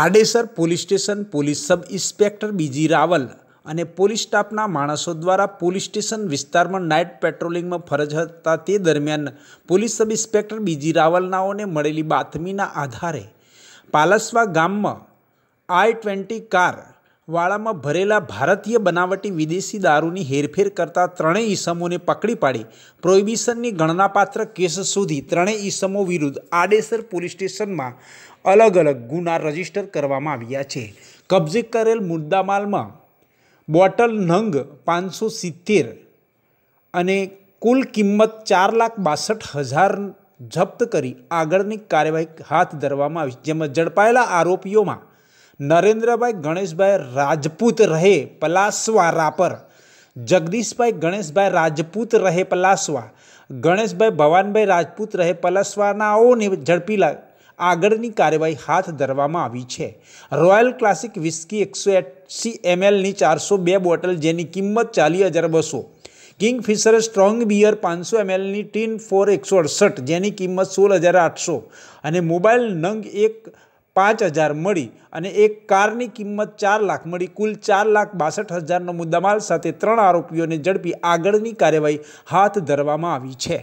Adesar police station police sub inspector B G Raval અને police સ્ટાફના માણસો દ્વારા પોલીસ સ્ટેશન વિસ્તારમાં નાઇટ પેટ્રોલિંગમાં ફરજ હતા તે દરમિયાન પોલીસ સબ ઇન્સ્પેક્ટર બીજી રાવલનાઓને મળેલી બાતમીના આધારે પાલસવા ગામમાં આઈ ટ્વેન્ટી કાર વાળામાં ભરેલા ભારતીય બનાવટી વિદેશી દારૂની હેરફેર કરતા ત્રણેય ઈસમોને પકડી પાડી પ્રોહિબિશનની ગણનાપાત્ર કેસ સુધી ત્રણેય ઈસમો વિરુદ્ધ આડેસર પોલીસ સ્ટેશનમાં અલગ અલગ ગુના રજીસ્ટર કરવામાં આવ્યા છે કબજે કરેલ મુદ્દામાલમાં બોટલ નંગ પાંચસો સિત્તેર અને કુલ કિંમત ચાર લાખ બાસઠ હજાર જપ્ત કરી આગળની કાર્યવાહી હાથ ધરવામાં આવી જેમાં ઝડપાયેલા આરોપીઓમાં નરેન્દ્રભાઈ ગણેશભાઈ રાજપૂત રહે પલાસવા રાપર જગદીશભાઈ ગણેશભાઈ રાજપૂત રહે પલાસવા ગણેશભાઈ ભવાનભાઈ રાજપૂત રહે પલાસવાનાઓને ઝડપી લા આગળની કાર્યવાહી હાથ ધરવામાં આવી છે રોયલ ક્લાસિક વિસ્કી એકસો એંસી એમએલની ચારસો બે બોટલ જેની કિંમત ચાલી હજાર બસો કિંગફિશર સ્ટ્રોંગ બિયર પાંચસો એમએલની ટીન ફોર એકસો અડસઠ જેની કિંમત સોળ હજાર આઠસો અને મોબાઈલ નંગ એક પાંચ હજાર મળી અને એક કારની કિંમત ચાર લાખ મળી કુલ ચાર લાખ બાસઠ હજારનો મુદ્દામાલ સાથે ત્રણ આરોપીઓને ઝડપી આગળની કાર્યવાહી હાથ ધરવામાં આવી છે